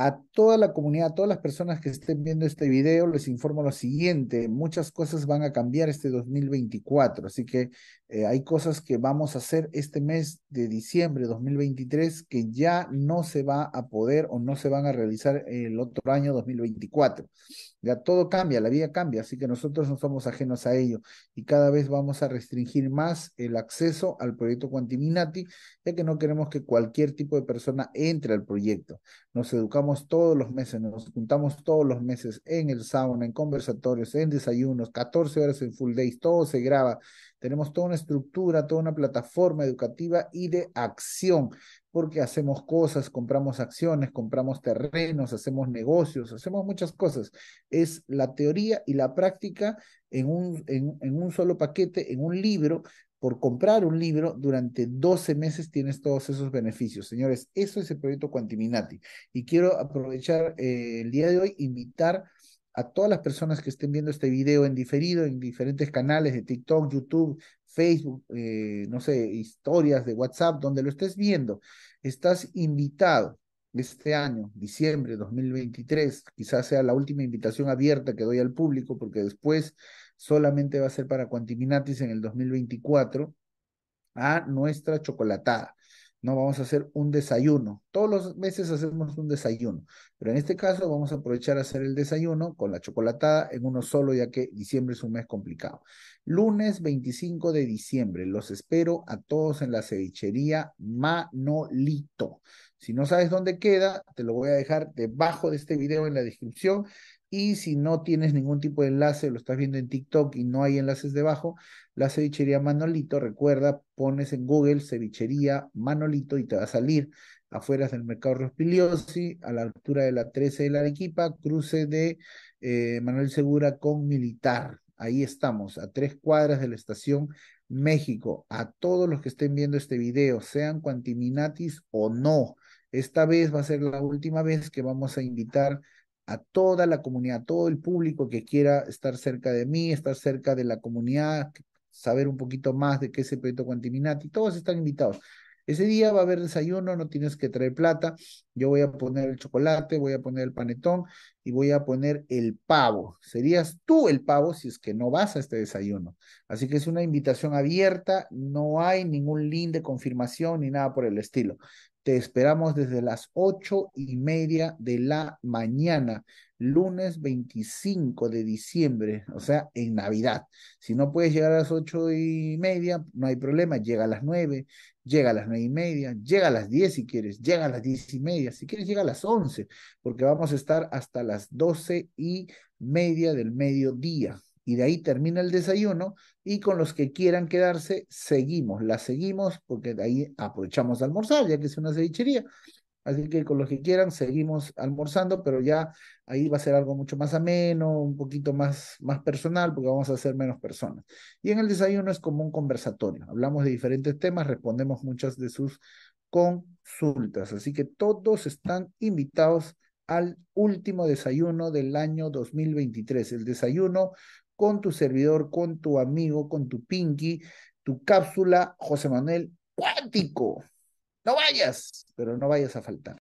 A toda la comunidad, a todas las personas que estén viendo este video, les informo lo siguiente, muchas cosas van a cambiar este 2024, así que eh, hay cosas que vamos a hacer este mes de diciembre de 2023 que ya no se va a poder o no se van a realizar el otro año 2024. Ya todo cambia, la vida cambia, así que nosotros no somos ajenos a ello y cada vez vamos a restringir más el acceso al proyecto Quantiminati, ya que no queremos que cualquier tipo de persona entre al proyecto. Nos educamos todos los meses, nos juntamos todos los meses en el sauna, en conversatorios, en desayunos, 14 horas en full days, todo se graba. Tenemos toda una estructura, toda una plataforma educativa y de acción, porque hacemos cosas, compramos acciones, compramos terrenos, hacemos negocios, hacemos muchas cosas. Es la teoría y la práctica en un, en, en un solo paquete, en un libro, por comprar un libro, durante 12 meses tienes todos esos beneficios. Señores, eso es el proyecto Quantiminati. Y quiero aprovechar eh, el día de hoy, invitar a todas las personas que estén viendo este video en diferido, en diferentes canales de TikTok, YouTube, Facebook, eh, no sé, historias de WhatsApp, donde lo estés viendo, estás invitado este año, diciembre 2023, quizás sea la última invitación abierta que doy al público, porque después solamente va a ser para Quantiminatis en el 2024 a nuestra chocolatada. No vamos a hacer un desayuno. Todos los meses hacemos un desayuno, pero en este caso vamos a aprovechar a hacer el desayuno con la chocolatada en uno solo, ya que diciembre es un mes complicado. Lunes 25 de diciembre, los espero a todos en la cevichería Manolito. Si no sabes dónde queda, te lo voy a dejar debajo de este video en la descripción. Y si no tienes ningún tipo de enlace, lo estás viendo en TikTok y no hay enlaces debajo, la cevichería Manolito, recuerda, pones en Google cevichería Manolito y te va a salir afuera del mercado Rospigliosi a la altura de la 13 de la Arequipa, cruce de eh, Manuel Segura con Militar. Ahí estamos, a tres cuadras de la estación México. A todos los que estén viendo este video, sean cuantiminatis o no, esta vez va a ser la última vez que vamos a invitar a toda la comunidad, a todo el público que quiera estar cerca de mí, estar cerca de la comunidad, saber un poquito más de qué es el proyecto Quantiminati, todos están invitados. Ese día va a haber desayuno, no tienes que traer plata, yo voy a poner el chocolate, voy a poner el panetón y voy a poner el pavo. Serías tú el pavo si es que no vas a este desayuno. Así que es una invitación abierta, no hay ningún link de confirmación ni nada por el estilo. Te esperamos desde las ocho y media de la mañana, lunes 25 de diciembre, o sea, en Navidad. Si no puedes llegar a las ocho y media, no hay problema, llega a las nueve, llega a las nueve y media, llega a las diez si quieres, llega a las diez y media, si quieres llega a las once, porque vamos a estar hasta las las doce y media del mediodía. Y de ahí termina el desayuno y con los que quieran quedarse, seguimos, la seguimos porque de ahí aprovechamos de almorzar, ya que es una cevichería. Así que con los que quieran, seguimos almorzando, pero ya ahí va a ser algo mucho más ameno, un poquito más, más personal, porque vamos a ser menos personas. Y en el desayuno es como un conversatorio. Hablamos de diferentes temas, respondemos muchas de sus consultas. Así que todos están invitados al último desayuno del año 2023. El desayuno con tu servidor, con tu amigo, con tu pinky, tu cápsula, José Manuel Cuántico. No vayas, pero no vayas a faltar.